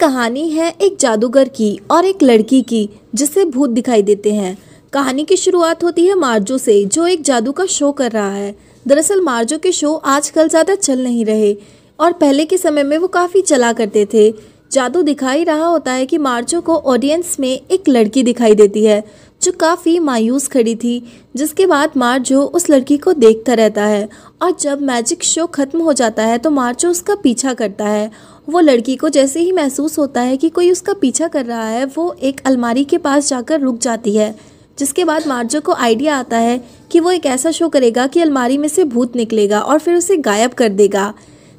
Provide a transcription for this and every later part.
कहानी है एक जादूगर की और एक लड़की की जिसे भूत दिखाई देते हैं कहानी की शुरुआत होती है मार्जो से जो एक जादू का शो कर रहा है दरअसल मार्जो के शो आजकल ज़्यादा चल नहीं रहे और पहले के समय में वो काफ़ी चला करते थे जादू दिखाई रहा होता है कि मार्जो को ऑडियंस में एक लड़की दिखाई देती है जो काफ़ी मायूस खड़ी थी जिसके बाद मार्जो उस लड़की को देखता रहता है और जब मैजिक शो ख़त्म हो जाता है तो मार्जो उसका पीछा करता है वो लड़की को जैसे ही महसूस होता है कि कोई उसका पीछा कर रहा है वो एक अलमारी के पास जाकर रुक जाती है जिसके बाद मार्जो को आइडिया आता है कि वो एक ऐसा शो करेगा कि अलमारी में से भूत निकलेगा और फिर उसे गायब कर देगा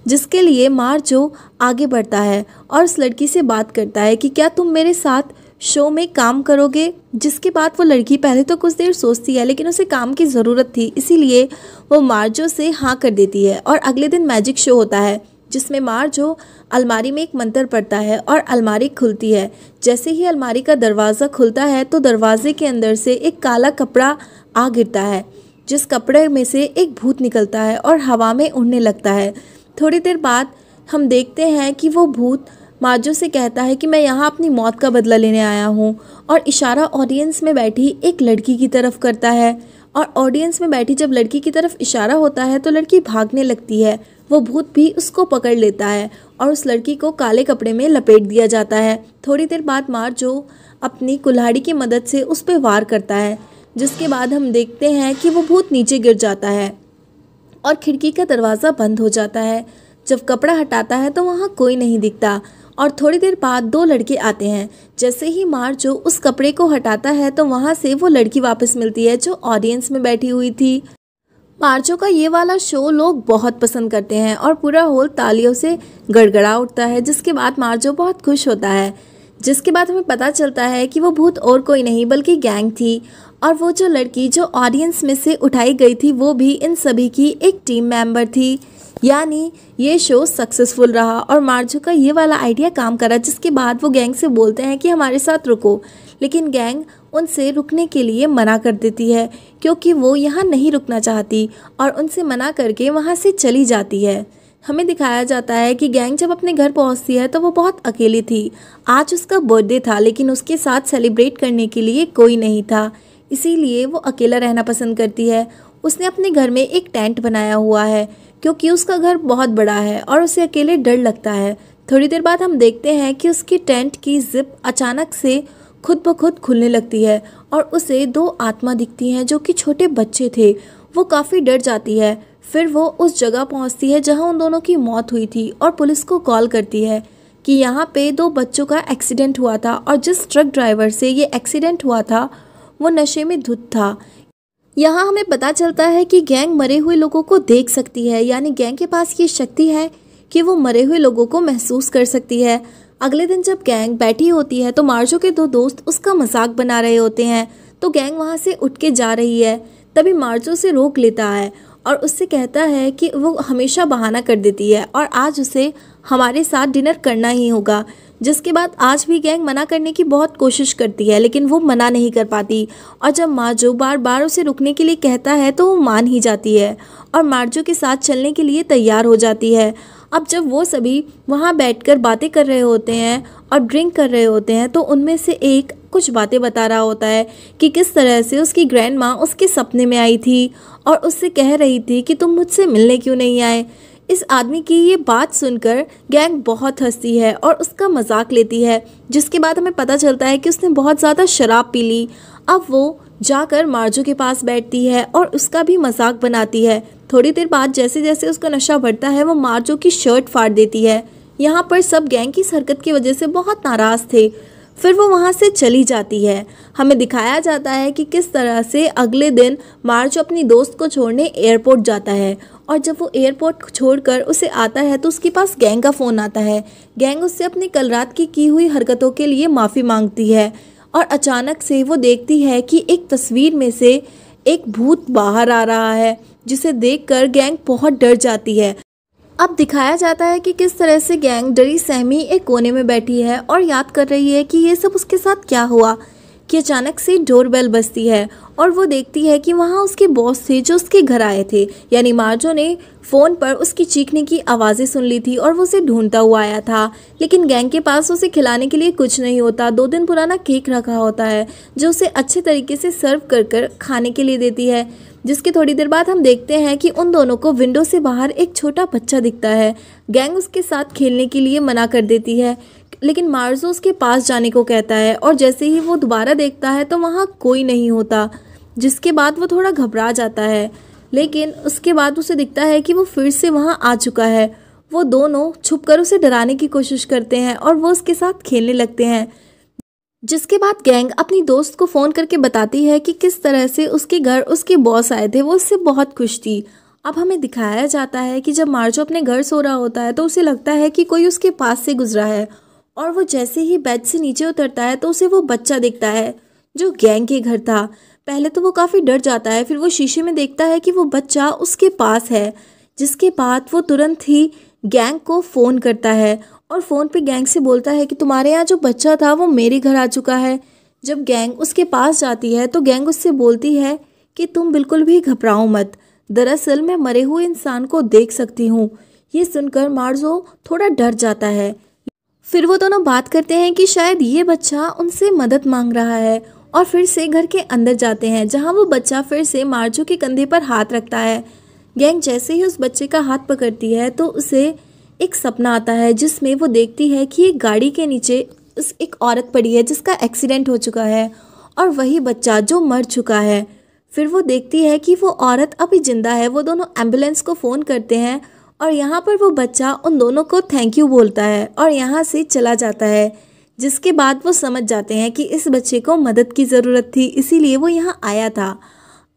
जिसके लिए मार्जो आगे बढ़ता है और उस लड़की से बात करता है कि क्या तुम मेरे साथ शो में काम करोगे जिसके बाद वो लड़की पहले तो कुछ देर सोचती है लेकिन उसे काम की ज़रूरत थी इसीलिए वो मार्जो से हाँ कर देती है और अगले दिन मैजिक शो होता है जिसमें मार्जो अलमारी में एक मंत्र पड़ता है और अलमारी खुलती है जैसे ही अलमारी का दरवाज़ा खुलता है तो दरवाजे के अंदर से एक काला कपड़ा आ गिरता है जिस कपड़े में से एक भूत निकलता है और हवा में उड़ने लगता है थोड़ी देर बाद हम देखते हैं कि वो भूत माजो से कहता है कि मैं यहाँ अपनी मौत का बदला लेने आया हूँ और इशारा ऑडियंस में बैठी एक लड़की की तरफ करता है और ऑडियंस में बैठी जब लड़की की तरफ इशारा होता है तो लड़की भागने लगती है वो भूत भी उसको पकड़ लेता है और उस लड़की को काले कपड़े में लपेट दिया जाता है थोड़ी देर बाद मार्जो अपनी कुल्हाड़ी की मदद से उस पर वार करता है जिसके बाद हम देखते हैं कि वो भूत नीचे गिर जाता है और खिड़की का दरवाज़ा बंद हो जाता है जब कपड़ा हटाता है तो वहाँ कोई नहीं दिखता और थोड़ी देर बाद दो लड़के आते हैं जैसे ही जो उस कपड़े को हटाता है तो वहाँ से वो लड़की वापस मिलती है जो ऑडियंस में बैठी हुई थी मार्चो का ये वाला शो लोग बहुत पसंद करते हैं और पूरा होल तालियों से गड़गड़ा उठता है जिसके बाद मार्चो बहुत खुश होता है जिसके बाद हमें पता चलता है कि वो भूत और कोई नहीं बल्कि गैंग थी और वो जो लड़की जो ऑडियंस में से उठाई गई थी वो भी इन सभी की एक टीम मेंबर थी यानी ये शो सक्सेसफुल रहा और मार्जो का ये वाला आइडिया काम करा जिसके बाद वो गैंग से बोलते हैं कि हमारे साथ रुको लेकिन गैंग उनसे रुकने के लिए मना कर देती है क्योंकि वो यहाँ नहीं रुकना चाहती और उनसे मना करके वहाँ से चली जाती है हमें दिखाया जाता है कि गैंग जब अपने घर पहुंचती है तो वो बहुत अकेली थी आज उसका बर्थडे था लेकिन उसके साथ सेलिब्रेट करने के लिए कोई नहीं था इसीलिए वो अकेला रहना पसंद करती है उसने अपने घर में एक टेंट बनाया हुआ है क्योंकि उसका घर बहुत बड़ा है और उसे अकेले डर लगता है थोड़ी देर बाद हम देखते हैं कि उसकी टेंट की जिप अचानक से खुद ब खुद खुलने लगती है और उसे दो आत्मा दिखती हैं जो कि छोटे बच्चे थे वो काफ़ी डर जाती है फिर वो उस जगह पहुंचती है जहां उन दोनों की मौत हुई थी और पुलिस को कॉल करती है कि यहाँ पे दो बच्चों का एक्सीडेंट हुआ था और जिस ट्रक ड्राइवर से ये एक्सीडेंट हुआ था वो नशे में धुत था यहाँ हमें पता चलता है कि गैंग मरे हुए लोगों को देख सकती है यानी गैंग के पास ये शक्ति है कि वो मरे हुए लोगों को महसूस कर सकती है अगले दिन जब गैंग बैठी होती है तो मार्जो के दो दोस्त उसका मजाक बना रहे होते हैं तो गैंग वहाँ से उठ के जा रही है तभी मार्जो से रोक लेता है और उससे कहता है कि वो हमेशा बहाना कर देती है और आज उसे हमारे साथ डिनर करना ही होगा जिसके बाद आज भी गैंग मना करने की बहुत कोशिश करती है लेकिन वो मना नहीं कर पाती और जब मार्जो बार बार उसे रुकने के लिए कहता है तो वो मान ही जाती है और मार्जो के साथ चलने के लिए तैयार हो जाती है अब जब वो सभी वहाँ बैठ बातें कर रहे होते हैं और ड्रिंक कर रहे होते हैं तो उनमें से एक कुछ बातें बता रहा होता है कि किस तरह से उसकी ग्रैंड माँ उसके सपने में आई थी और उससे कह रही थी कि तुम मुझसे मिलने क्यों नहीं आए इस आदमी की ये बात सुनकर गैंग बहुत हंसती है और उसका मजाक लेती है जिसके बाद हमें पता चलता है कि उसने बहुत ज़्यादा शराब पी ली अब वो जाकर मार्जो के पास बैठती है और उसका भी मजाक बनाती है थोड़ी देर बाद जैसे जैसे उसका नशा बढ़ता है वो मार्जो की शर्ट फाड़ देती है यहाँ पर सब गैंग की हरकत की वजह से बहुत नाराज़ थे फिर वो वहाँ से चली जाती है हमें दिखाया जाता है कि किस तरह से अगले दिन मार्च अपनी दोस्त को छोड़ने एयरपोर्ट जाता है और जब वो एयरपोर्ट छोड़कर उसे आता है तो उसके पास गैंग का फ़ोन आता है गैंग उससे अपनी कल रात की की हुई हरकतों के लिए माफ़ी मांगती है और अचानक से वो देखती है कि एक तस्वीर में से एक भूत बाहर आ रहा है जिसे देखकर गैंग बहुत डर जाती है अब दिखाया जाता है कि किस तरह से गैंग डरी सहमी एक कोने में बैठी है और याद कर रही है कि ये सब उसके साथ क्या हुआ कि अचानक से डोर बेल बजती है और वो देखती है कि वहाँ उसके बॉस थे जो उसके घर आए थे यानी मार्जो ने फ़ोन पर उसकी चीखने की आवाज़ें सुन ली थी और वो उसे ढूंढता हुआ आया था लेकिन गैंग के पास उसे खिलाने के लिए कुछ नहीं होता दो दिन पुराना केक रखा होता है जो उसे अच्छे तरीके से सर्व कर कर खाने के लिए देती है जिसके थोड़ी देर बाद हम देखते हैं कि उन दोनों को विंडो से बाहर एक छोटा बच्चा दिखता है गैंग उसके साथ खेलने के लिए मना कर देती है लेकिन मार्जो उसके पास जाने को कहता है और जैसे ही वो दोबारा देखता है तो वहाँ कोई नहीं होता जिसके बाद वो थोड़ा घबरा जाता है लेकिन उसके बाद उसे दिखता है कि वो फिर से वहाँ आ चुका है वो दोनों छुपकर उसे डराने की कोशिश करते हैं और वो उसके साथ खेलने लगते हैं जिसके बाद गैंग अपनी दोस्त को फ़ोन करके बताती है कि किस तरह से उसके घर उसके बॉस आए थे वो उससे बहुत खुश थी अब हमें दिखाया जाता है कि जब मार्जो अपने घर सो रहा होता है तो उसे लगता है कि कोई उसके पास से गुजरा है और वो जैसे ही बेड से नीचे उतरता है तो उसे वो बच्चा दिखता है जो गैंग के घर था पहले तो वो काफ़ी डर जाता है फिर वो शीशे में देखता है कि वो बच्चा उसके पास है जिसके बाद वो तुरंत ही गैंग को फ़ोन करता है और फ़ोन पे गैंग से बोलता है कि तुम्हारे यहाँ जो बच्चा था वो मेरे घर आ चुका है जब गैंग उसके पास जाती है तो गैंग उससे बोलती है कि तुम बिल्कुल भी घबराओ मत दरअसल मैं मरे हुए इंसान को देख सकती हूँ ये सुनकर मार्जो थोड़ा डर जाता है फिर वो दोनों बात करते हैं कि शायद ये बच्चा उनसे मदद मांग रहा है और फिर से घर के अंदर जाते हैं जहाँ वो बच्चा फिर से मार्जो के कंधे पर हाथ रखता है गैंग जैसे ही उस बच्चे का हाथ पकड़ती है तो उसे एक सपना आता है जिसमें वो देखती है कि एक गाड़ी के नीचे उस एक औरत पड़ी है जिसका एक्सीडेंट हो चुका है और वही बच्चा जो मर चुका है फिर वो देखती है कि वो औरत अभी ज़िंदा है वो दोनों एम्बुलेंस को फ़ोन करते हैं और यहाँ पर वो बच्चा उन दोनों को थैंक यू बोलता है और यहाँ से चला जाता है जिसके बाद वो समझ जाते हैं कि इस बच्चे को मदद की ज़रूरत थी इसीलिए वो यहाँ आया था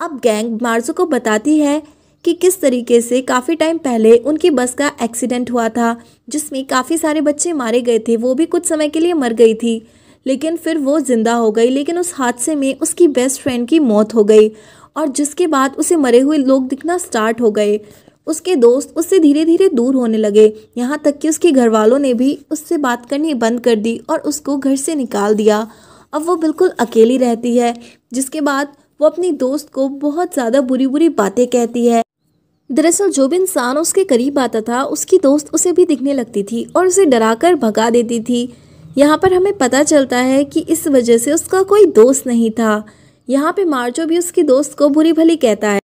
अब गैंग मार्जो को बताती है कि किस तरीके से काफ़ी टाइम पहले उनकी बस का एक्सीडेंट हुआ था जिसमें काफ़ी सारे बच्चे मारे गए थे वो भी कुछ समय के लिए मर गई थी लेकिन फिर वो ज़िंदा हो गई लेकिन उस हादसे में उसकी बेस्ट फ्रेंड की मौत हो गई और जिसके बाद उसे मरे हुए लोग दिखना स्टार्ट हो गए उसके दोस्त उससे धीरे धीरे दूर होने लगे यहाँ तक कि उसके घर वालों ने भी उससे बात करनी बंद कर दी और उसको घर से निकाल दिया अब वो बिल्कुल अकेली रहती है जिसके बाद वो अपनी दोस्त को बहुत ज़्यादा बुरी बुरी बातें कहती है दरअसल जो भी इंसान उसके करीब आता था उसकी दोस्त उसे भी दिखने लगती थी और उसे डराकर भगा देती थी यहाँ पर हमें पता चलता है कि इस वजह से उसका कोई दोस्त नहीं था यहाँ पे मार्जो भी उसकी दोस्त को बुरी भली कहता है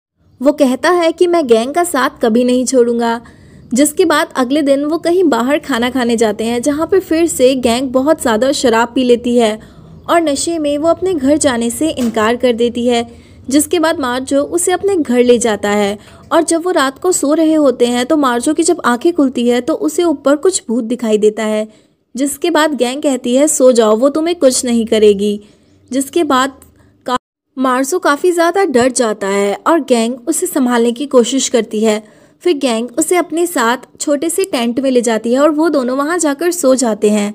वो कहता है कि मैं गैंग का साथ कभी नहीं छोड़ूंगा जिसके बाद अगले दिन वो कहीं बाहर खाना खाने जाते हैं जहाँ पर फिर से गैंग बहुत ज़्यादा शराब पी लेती है और नशे में वो अपने घर जाने से इनकार कर देती है जिसके बाद मार्जो उसे अपने घर ले जाता है और जब वो रात को सो रहे होते हैं तो मार्जो की जब आंखें खुलती है तो उसे ऊपर कुछ भूत दिखाई देता है जिसके बाद गैंग कहती है सो जाओ वो तुम्हें कुछ नहीं करेगी जिसके बाद का, मार्जो काफ़ी ज़्यादा डर जाता है और गैंग उसे संभालने की कोशिश करती है फिर गैंग उसे अपने साथ छोटे से टेंट में ले जाती है और वो दोनों वहाँ जाकर सो जाते हैं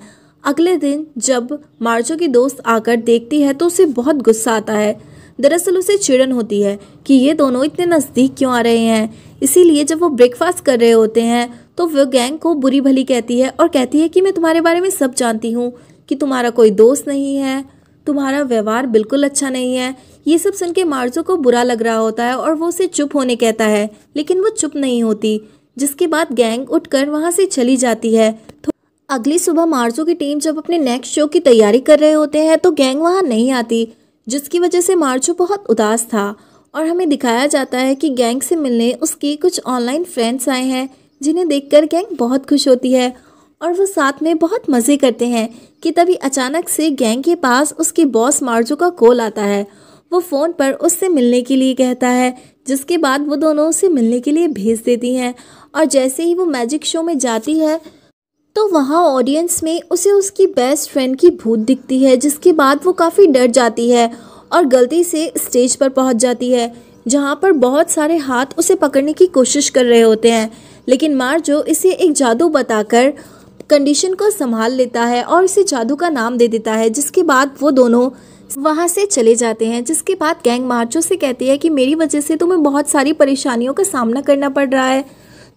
अगले दिन जब मार्जो की दोस्त आकर देखती है तो उसे बहुत गुस्सा आता है दरअसल उसे चिड़न होती है कि ये दोनों इतने नज़दीक क्यों आ रहे हैं इसीलिए जब वो ब्रेकफास्ट कर रहे होते हैं तो वह गैंग को बुरी भली कहती है और कहती है कि मैं तुम्हारे बारे में सब जानती हूँ कि तुम्हारा कोई दोस्त नहीं है तुम्हारा व्यवहार बिल्कुल अच्छा नहीं है ये सब सुन के मार्जो को बुरा लग रहा होता है और वो उसे चुप होने कहता है लेकिन वो चुप नहीं होती जिसके बाद गैंग उठकर वहाँ से चली जाती है तो अगली सुबह मार्जो की टीम जब अपने नेक्स्ट शो की तैयारी कर रहे होते हैं तो गैंग वहाँ नहीं आती जिसकी वजह से मार्चो बहुत उदास था और हमें दिखाया जाता है कि गैंग से मिलने उसके कुछ ऑनलाइन फ्रेंड्स आए हैं जिन्हें देखकर गैंग बहुत खुश होती है और वो साथ में बहुत मज़े करते हैं कि तभी अचानक से गैंग के पास उसके बॉस मार्जो का कॉल आता है वो फ़ोन पर उससे मिलने के लिए कहता है जिसके बाद वो दोनों उसे मिलने के लिए भेज देती हैं और जैसे ही वो मैजिक शो में जाती है तो वहाँ ऑडियंस में उसे उसकी बेस्ट फ्रेंड की भूत दिखती है जिसके बाद वो काफ़ी डर जाती है और गलती से स्टेज पर पहुँच जाती है जहाँ पर बहुत सारे हाथ उसे पकड़ने की कोशिश कर रहे होते हैं लेकिन मार्जो इसे एक जादू बताकर कंडीशन को संभाल लेता है और इसे जादू का नाम दे देता है जिसके बाद वो दोनों वहाँ से चले जाते हैं जिसके बाद गैंग मार्चो से कहती है कि मेरी वजह से तुम्हें बहुत सारी परेशानियों का सामना करना पड़ रहा है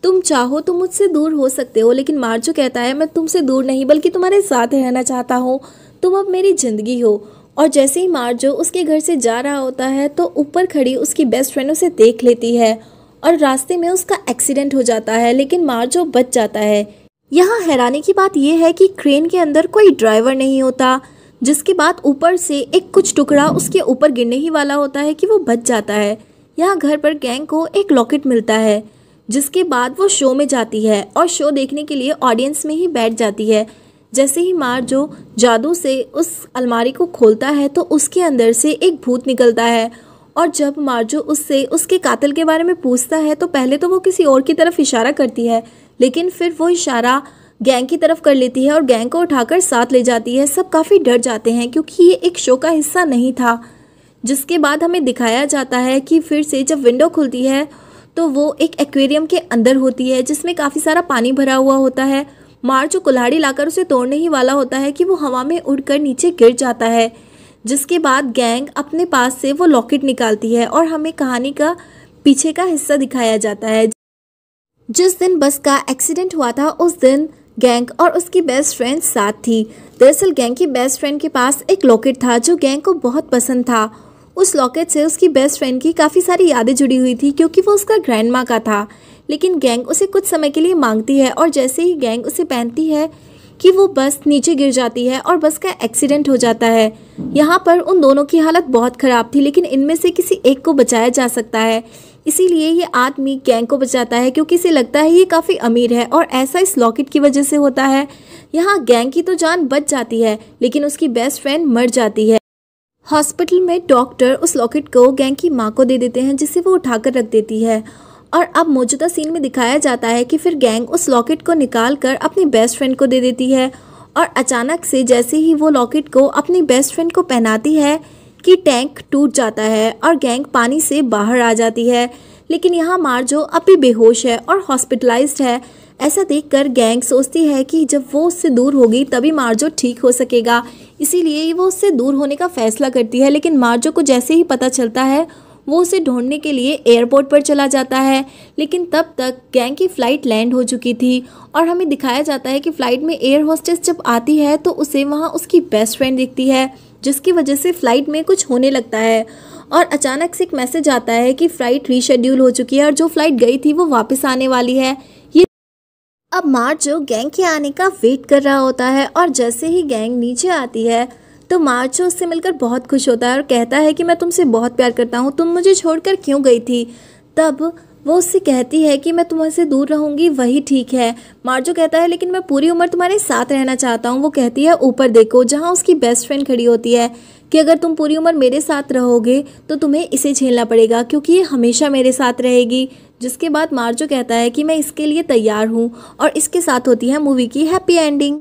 तुम चाहो तो मुझसे दूर हो सकते हो लेकिन मार्जो कहता है मैं तुमसे दूर नहीं बल्कि तुम्हारे साथ रहना चाहता हूँ तुम अब मेरी ज़िंदगी हो और जैसे ही मार्जो उसके घर से जा रहा होता है तो ऊपर खड़ी उसकी बेस्ट फ्रेंड उसे देख लेती है और रास्ते में उसका एक्सीडेंट हो जाता है लेकिन मार्जो बच जाता है यहाँ हैरानी की बात यह है कि क्रेन के अंदर कोई ड्राइवर नहीं होता जिसके बाद ऊपर से एक कुछ टुकड़ा उसके ऊपर गिरने ही वाला होता है कि वो बच जाता है यहाँ घर पर गैंग को एक लॉकेट मिलता है जिसके बाद वो शो में जाती है और शो देखने के लिए ऑडियंस में ही बैठ जाती है जैसे ही मार जो जादू से उस अलमारी को खोलता है तो उसके अंदर से एक भूत निकलता है और जब मार्जो उससे उसके कातिल के बारे में पूछता है तो पहले तो वो किसी और की तरफ इशारा करती है लेकिन फिर वो इशारा गैंग की तरफ कर लेती है और गैंग को उठाकर साथ ले जाती है सब काफ़ी डर जाते हैं क्योंकि ये एक शो का हिस्सा नहीं था जिसके बाद हमें दिखाया जाता है कि फिर से जब विंडो खुलती है तो वो एक एक्वेरियम के अंदर होती है जिसमें काफ़ी सारा पानी भरा हुआ होता है मार जो कुल्हाड़ी लाकर उसे तोड़ने ही वाला होता है कि वो हवा में उड़कर नीचे गिर जाता है जिसके बाद गैंग अपने पास से वो लॉकेट निकालती है और हमें कहानी का पीछे का हिस्सा दिखाया जाता है जिस दिन बस का एक्सीडेंट हुआ था उस दिन गैंग और उसकी बेस्ट फ्रेंड साथ थी दरअसल गैंग की बेस्ट फ्रेंड के पास एक लॉकेट था जो गैंग को बहुत पसंद था उस लॉकेट से उसकी बेस्ट फ्रेंड की काफ़ी सारी यादें जुड़ी हुई थी क्योंकि वो उसका ग्रैंड माँ का था लेकिन गैंग उसे कुछ समय के लिए मांगती है और जैसे ही गैंग उसे पहनती है कि वो बस नीचे गिर जाती है और बस का एक्सीडेंट हो जाता है यहाँ पर उन दोनों की हालत बहुत ख़राब थी लेकिन इनमें से किसी एक को बचाया जा सकता है इसीलिए ये आदमी गैंग को बचाता है क्योंकि इसे लगता है ये काफ़ी अमीर है और ऐसा इस लॉकेट की वजह से होता है यहाँ गैंग की तो जान बच जाती है लेकिन उसकी बेस्ट फ्रेंड मर जाती है हॉस्पिटल में डॉक्टर उस लॉकेट को गैंग की माँ को दे देते हैं जिसे वो उठाकर रख देती है और अब मौजूदा सीन में दिखाया जाता है कि फिर गैंग उस लॉकेट को निकाल कर अपनी बेस्ट फ्रेंड को दे देती है और अचानक से जैसे ही वो लॉकेट को अपनी बेस्ट फ्रेंड को पहनाती है कि टैंक टूट जाता है और गैंग पानी से बाहर आ जाती है लेकिन यहाँ मार्जो जो अभी बेहोश है और हॉस्पिटलाइज्ड है ऐसा देखकर गैंग सोचती है कि जब वो उससे दूर होगी तभी मार्जो ठीक हो सकेगा इसीलिए वो उससे दूर होने का फैसला करती है लेकिन मार्जो को जैसे ही पता चलता है वो उसे ढूंढने के लिए एयरपोर्ट पर चला जाता है लेकिन तब तक गैंग की फ़्लाइट लैंड हो चुकी थी और हमें दिखाया जाता है कि फ़्लाइट में एयर होस्टेस जब आती है तो उसे वहाँ उसकी बेस्ट फ्रेंड दिखती है जिसकी वजह से फ़्लाइट में कुछ होने लगता है और अचानक से एक मैसेज आता है कि फ़्लाइट रीशेड्यूल हो चुकी है और जो फ़्लाइट गई थी वो वापस आने वाली है अब मार्चो गैंग के आने का वेट कर रहा होता है और जैसे ही गैंग नीचे आती है तो मार्चो उससे मिलकर बहुत खुश होता है और कहता है कि मैं तुमसे बहुत प्यार करता हूँ तुम मुझे छोड़कर क्यों गई थी तब वो उससे कहती है कि मैं से दूर रहूँगी वही ठीक है मार्जो कहता है लेकिन मैं पूरी उम्र तुम्हारे साथ रहना चाहता हूँ वो कहती है ऊपर देखो जहाँ उसकी बेस्ट फ्रेंड खड़ी होती है कि अगर तुम पूरी उम्र मेरे साथ रहोगे तो तुम्हें इसे झेलना पड़ेगा क्योंकि ये हमेशा मेरे साथ रहेगी जिसके बाद मार्जो कहता है कि मैं इसके लिए तैयार हूँ और इसके साथ होती है मूवी की हैप्पी एंडिंग